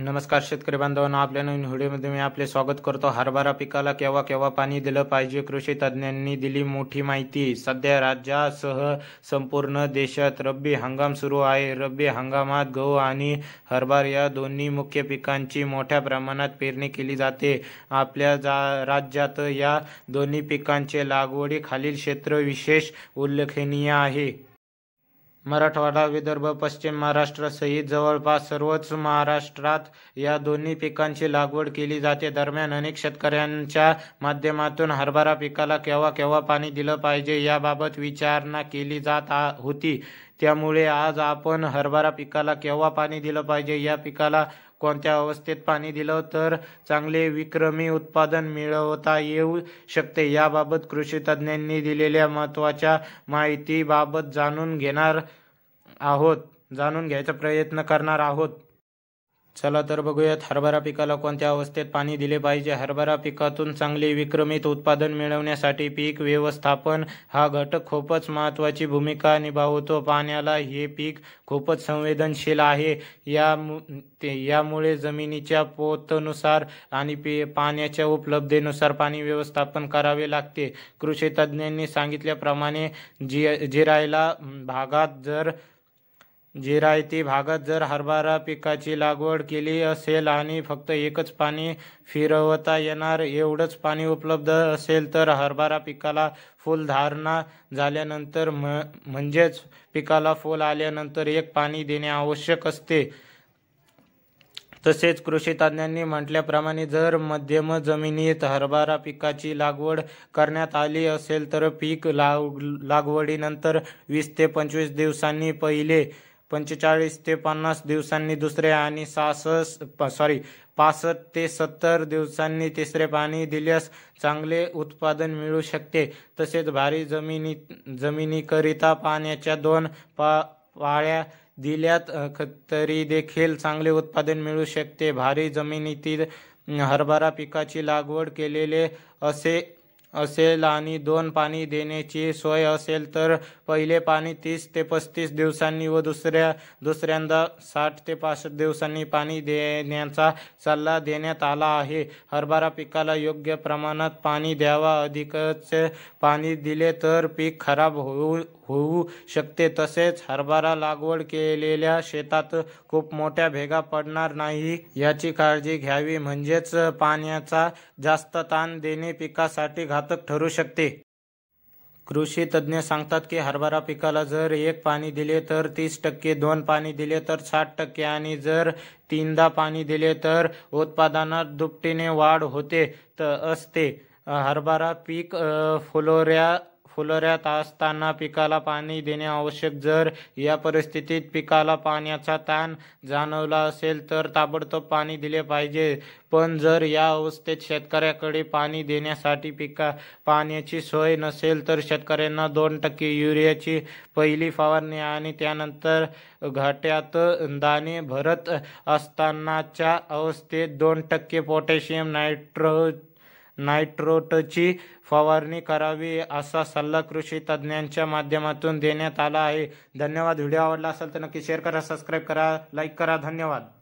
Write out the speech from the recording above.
नमस्कार शेतकरी बांधवांना आपल्या नवीन व्हिडिओमध्ये मी आपले स्वागत करतो हरभरा पिकाला केव्हा केव्हा पाणी दिलं पाहिजे कृषी तज्ज्ञांनी दिली मोठी माहिती सध्या राज्यासह संपूर्ण देशात रब्बी हंगाम सुरू आहे रब्बी हंगामात गहू आणि हरभार या दोन्ही मुख्य पिकांची मोठ्या प्रमाणात पेरणी केली जाते आपल्या जा राज्यात या दोन्ही पिकांचे लागवडी खालील क्षेत्र विशेष उल्लेखनीय आहे मराठवाडा विदर्भ पश्चिम महाराष्ट्र सहित जवळपास सर्वच महाराष्ट्रात या दोन्ही पिकांची लागवड केली जाते दरम्यान अनेक शेतकऱ्यांच्या माध्यमातून हरभरा पिकाला केव्हा केव्हा पाणी दिलं पाहिजे याबाबत विचारणा केली जात होती त्यामुळे आज आपण हरभरा पिकाला केव्हा पाणी दिलं पाहिजे या पिकाला कोणत्या अवस्थेत पाणी दिलं तर चांगले विक्रमी उत्पादन मिळवता येऊ शकते याबाबत कृषी तज्ज्ञांनी दिलेल्या महत्त्वाच्या माहितीबाबत जाणून घेणार आहोत जाणून घ्यायचा प्रयत्न करणार आहोत चला तर बघूयात हरभरा पिकाला कोणत्या अवस्थेत पाणी दिले पाहिजे हरभरा पिकातून चांगले विक्रमित उत्पादन मिळवण्यासाठी पीक व्यवस्थापन हा घटक खूपच महत्त्वाची भूमिका निभावतो पाण्याला हे पीक खूपच संवेदनशील आहे या यामुळे जमिनीच्या पोतनुसार आणि पी पाण्याच्या उपलब्धेनुसार पाणी व्यवस्थापन करावे लागते कृषी तज्ज्ञांनी सांगितल्याप्रमाणे जि जिरायला भागात जर जिरायती भागात जर हरभरा पिकाची लागवड केली असेल आणि फक्त एकच पाणी फिरवता येणार एवढंच पाणी उपलब्ध असेल तर हरभरा पिकाला फुलधारणा झाल्यानंतर म म्हणजेच पिकाला फुल आल्यानंतर एक पाणी देणे आवश्यक असते तसेच कृषी तज्ज्ञांनी म्हटल्याप्रमाणे जर मध्यम जमिनीत हरभरा पिकाची लागवड करण्यात आली असेल तर पीक लाग लागवडीनंतर वीस ते पंचवीस दिवसांनी पहिले पंचेचाळीस ते पन्नास दिवसांनी दुसरे आणि सहासष्ट सॉरी पासष्ट ते सत्तर दिवसांनी तिसरे पाणी दिल्यास चांगले उत्पादन मिळू शकते तसेच भारी जमिनी जमिनीकरिता पाण्याच्या दोन पा पाळ्या दिल्यात तरी देखील चांगले उत्पादन मिळू शकते भारी जमिनीतील हरभरा पिकाची लागवड केलेले असे असेल आणि दोन पाणी देण्याची सोय असेल तर पहिले पाणी तीस ते पस्तीस दिवसांनी व दुसऱ्या दुसऱ्यांदा साठ ते पासष्ट दिवसांनी पाणी देण्याचा सल्ला देण्यात आला आहे हरभरा पिकाला योग्य प्रमाणात पाणी द्यावा अधिकच पाणी दिले तर पीक खराब होऊ होऊ शकते तसेच हरभरा लागवड केलेल्या शेतात खूप मोठ्या भेगा पडणार नाही याची काळजी घ्यावी म्हणजेच पाण्याचा जास्त ताण देणे पिकासाठी घात घातक ठरू शकते कृषी तज्ज्ञ सांगतात की हरभरा पिकाला जर एक पाणी दिले तर तीस टक्के दोन पाणी दिले तर साठ टक्के आणि जर तीनदा पाणी दिले तर उत्पादनात दुपटीने वाढ होते तर असते हरभरा पीक फुलोऱ्या फुलऱ्यात असताना पिकाला पाणी देणे आवश्यक जर या परिस्थितीत पिकाला पाण्याचा ताण जाणवला असेल तर ताबडतोब पाणी दिले पाहिजे पण जर या अवस्थेत शेतकऱ्याकडे पाणी देण्यासाठी पिका पाण्याची सोय नसेल तर शेतकऱ्यांना दोन टक्के युरियाची पहिली फवारणी आणि त्यानंतर घाट्यात दाणे भरत असतानाच्या अवस्थेत दोन टक्के पोटॅशियम नायट्रो नायट्रोटची फवारणी करावी असा सल्ला कृषी तज्ज्ञांच्या माध्यमातून देण्यात आला आहे धन्यवाद व्हिडिओ आवडला असेल तर नक्की शेअर करा सबस्क्राईब करा लाईक करा धन्यवाद